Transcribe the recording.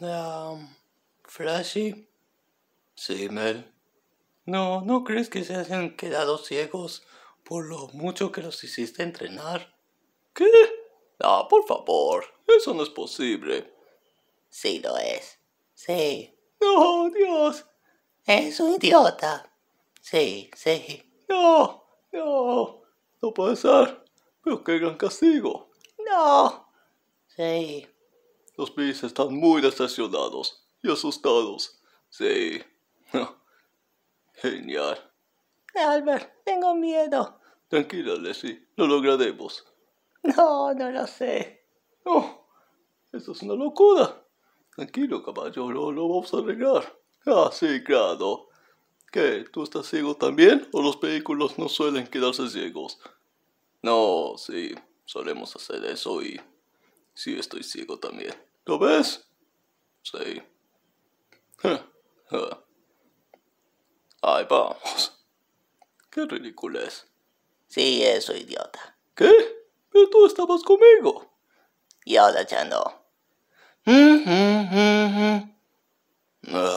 Um, Flashy. Sí, Mel. No, ¿no crees que se hayan quedado ciegos por lo mucho que los hiciste entrenar? ¿Qué? Ah, por favor, eso no es posible. Sí lo es. Sí. No, Dios. Es un idiota. Sí, sí. No, no. No puede ser. Pero qué gran castigo. No. Sí. Los Bees están muy decepcionados y asustados. Sí. Genial. Albert, tengo miedo. Tranquila, Leslie, lo lograremos. No, no lo sé. No. eso es una locura. Tranquilo, caballo, lo, lo vamos a arreglar. Ah, sí, claro. ¿Qué? ¿Tú estás ciego también? ¿O los vehículos no suelen quedarse ciegos? No, sí, solemos hacer eso y Sí, estoy ciego también. ¿Lo ves? Sí. Ahí vamos. Qué es. Sí, eso, idiota. ¿Qué? Pero tú estabas conmigo. Y ahora ya no. Mm, mm, mm, ah.